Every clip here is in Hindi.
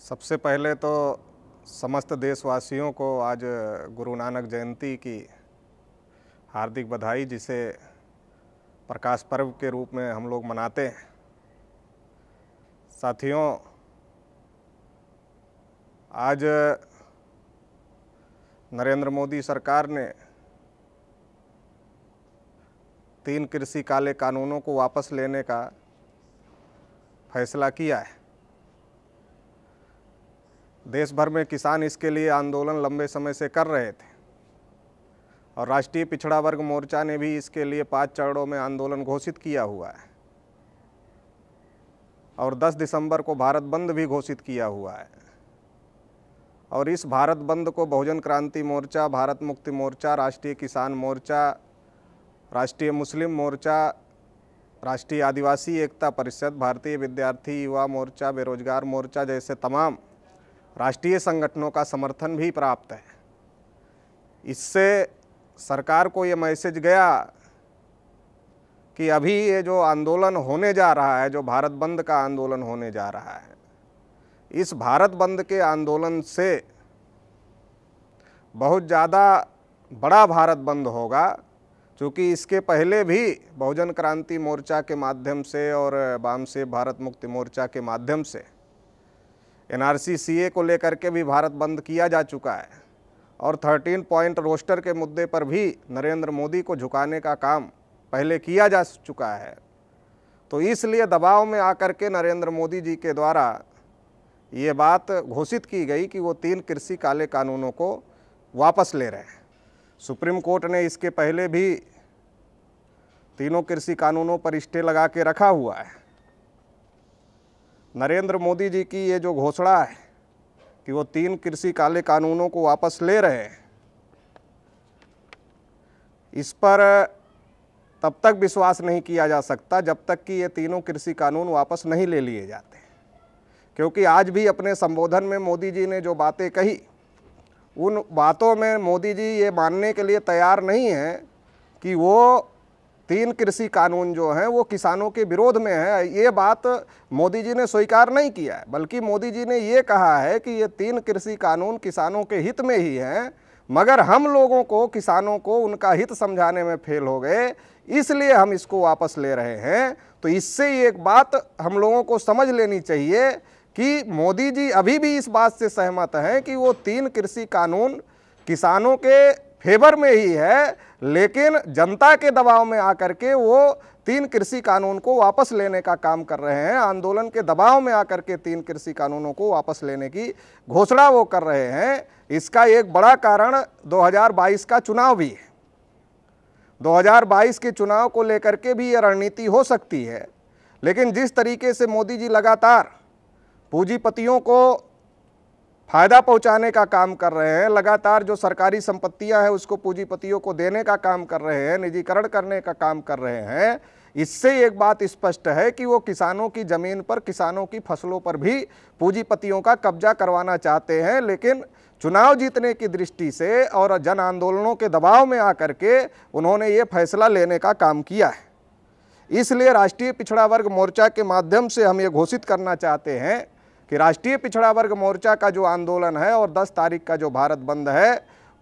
सबसे पहले तो समस्त देशवासियों को आज गुरु नानक जयंती की हार्दिक बधाई जिसे प्रकाश पर्व के रूप में हम लोग मनाते हैं साथियों आज नरेंद्र मोदी सरकार ने तीन कृषि काले कानूनों को वापस लेने का फैसला किया है देश भर में किसान इसके लिए आंदोलन लंबे समय से कर रहे थे और राष्ट्रीय पिछड़ा वर्ग मोर्चा ने भी इसके लिए पाँच चरणों में आंदोलन घोषित किया हुआ है और 10 दिसंबर को भारत बंद भी घोषित किया हुआ है और इस भारत बंद को बहुजन क्रांति मोर्चा भारत मुक्ति मोर्चा राष्ट्रीय किसान मोर्चा राष्ट्रीय मुस्लिम मोर्चा राष्ट्रीय आदिवासी एकता परिषद भारतीय विद्यार्थी युवा मोर्चा बेरोजगार मोर्चा जैसे तमाम राष्ट्रीय संगठनों का समर्थन भी प्राप्त है इससे सरकार को ये मैसेज गया कि अभी ये जो आंदोलन होने जा रहा है जो भारत बंद का आंदोलन होने जा रहा है इस भारत बंद के आंदोलन से बहुत ज़्यादा बड़ा भारत बंद होगा क्योंकि इसके पहले भी बहुजन क्रांति मोर्चा के माध्यम से और बाम से भारत मुक्ति मोर्चा के माध्यम से एन आर को लेकर के भी भारत बंद किया जा चुका है और 13 पॉइंट रोस्टर के मुद्दे पर भी नरेंद्र मोदी को झुकाने का काम पहले किया जा चुका है तो इसलिए दबाव में आकर के नरेंद्र मोदी जी के द्वारा ये बात घोषित की गई कि वो तीन कृषि काले कानूनों को वापस ले रहे हैं सुप्रीम कोर्ट ने इसके पहले भी तीनों कृषि कानूनों पर स्टे लगा के रखा हुआ है नरेंद्र मोदी जी की ये जो घोषणा है कि वो तीन कृषि काले कानूनों को वापस ले रहे हैं इस पर तब तक विश्वास नहीं किया जा सकता जब तक कि ये तीनों कृषि कानून वापस नहीं ले लिए जाते क्योंकि आज भी अपने संबोधन में मोदी जी ने जो बातें कही उन बातों में मोदी जी ये मानने के लिए तैयार नहीं हैं कि वो तीन कृषि कानून जो हैं वो किसानों के विरोध में है ये बात मोदी जी ने स्वीकार नहीं किया है बल्कि मोदी जी ने ये कहा है कि ये तीन कृषि कानून किसानों के हित में ही हैं मगर हम लोगों को किसानों को उनका हित समझाने में फेल हो गए इसलिए हम इसको वापस ले रहे हैं तो इससे एक बात हम लोगों को समझ लेनी चाहिए कि मोदी जी अभी भी इस बात से सहमत हैं कि वो तीन कृषि कानून किसानों के फेवर में ही है लेकिन जनता के दबाव में आकर के वो तीन कृषि कानून को वापस लेने का काम कर रहे हैं आंदोलन के दबाव में आकर के तीन कृषि कानूनों को वापस लेने की घोषणा वो कर रहे हैं इसका एक बड़ा कारण 2022 का चुनाव भी है 2022 के चुनाव को लेकर के भी ये रणनीति हो सकती है लेकिन जिस तरीके से मोदी जी लगातार पूंजीपतियों को फायदा पहुंचाने का काम कर रहे हैं लगातार जो सरकारी संपत्तियां हैं उसको पूंजीपतियों को देने का काम कर रहे हैं निजीकरण करने का काम कर रहे हैं इससे एक बात स्पष्ट है कि वो किसानों की ज़मीन पर किसानों की फसलों पर भी पूंजीपतियों का कब्जा करवाना चाहते हैं लेकिन चुनाव जीतने की दृष्टि से और जन आंदोलनों के दबाव में आकर के उन्होंने ये फैसला लेने का काम किया है इसलिए राष्ट्रीय पिछड़ा वर्ग मोर्चा के माध्यम से हम ये घोषित करना चाहते हैं कि राष्ट्रीय पिछड़ा वर्ग मोर्चा का जो आंदोलन है और 10 तारीख का जो भारत बंद है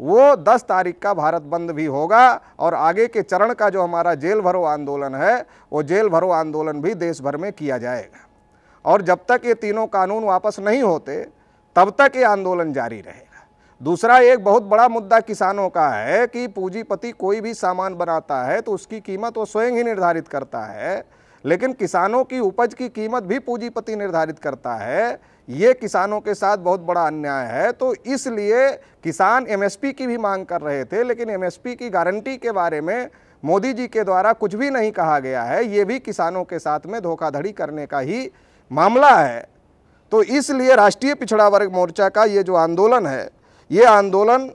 वो 10 तारीख का भारत बंद भी होगा और आगे के चरण का जो हमारा जेल भरो आंदोलन है वो जेल भरो आंदोलन भी देश भर में किया जाएगा और जब तक ये तीनों कानून वापस नहीं होते तब तक ये आंदोलन जारी रहेगा दूसरा एक बहुत बड़ा मुद्दा किसानों का है कि पूंजीपति कोई भी सामान बनाता है तो उसकी कीमत वो स्वयं ही निर्धारित करता है लेकिन किसानों की उपज की कीमत भी पूंजीपति निर्धारित करता है ये किसानों के साथ बहुत बड़ा अन्याय है तो इसलिए किसान एमएसपी की भी मांग कर रहे थे लेकिन एमएसपी की गारंटी के बारे में मोदी जी के द्वारा कुछ भी नहीं कहा गया है ये भी किसानों के साथ में धोखाधड़ी करने का ही मामला है तो इसलिए राष्ट्रीय पिछड़ा वर्ग मोर्चा का ये जो आंदोलन है ये आंदोलन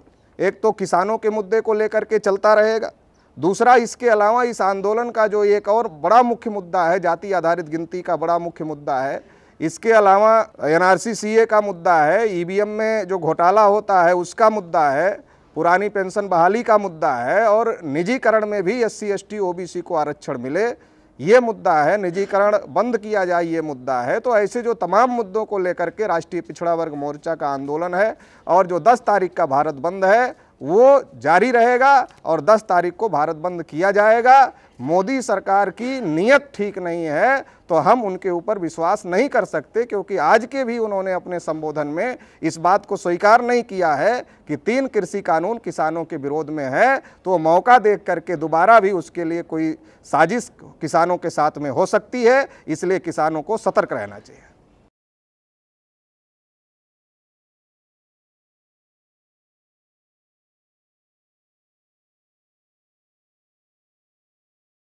एक तो किसानों के मुद्दे को लेकर के चलता रहेगा दूसरा इसके अलावा इस आंदोलन का जो एक और बड़ा मुख्य मुद्दा है जाति आधारित गिनती का बड़ा मुख्य मुद्दा है इसके अलावा एनआरसी सीए का मुद्दा है ईवीएम में जो घोटाला होता है उसका मुद्दा है पुरानी पेंशन बहाली का मुद्दा है और निजीकरण में भी S C S T O B C को आरक्षण मिले ये मुद्दा है निजीकरण बंद किया जाए ये मुद्दा है तो ऐसे जो तमाम मुद्दों को लेकर के राष्ट्रीय पिछड़ा वर्ग मोर्चा का आंदोलन है और जो 10 तारीख का भारत बंद है वो जारी रहेगा और 10 तारीख को भारत बंद किया जाएगा मोदी सरकार की नीयत ठीक नहीं है तो हम उनके ऊपर विश्वास नहीं कर सकते क्योंकि आज के भी उन्होंने अपने संबोधन में इस बात को स्वीकार नहीं किया है कि तीन कृषि कानून किसानों के विरोध में है तो मौका देख करके दोबारा भी उसके लिए कोई साजिश किसानों के साथ में हो सकती है इसलिए किसानों को सतर्क रहना चाहिए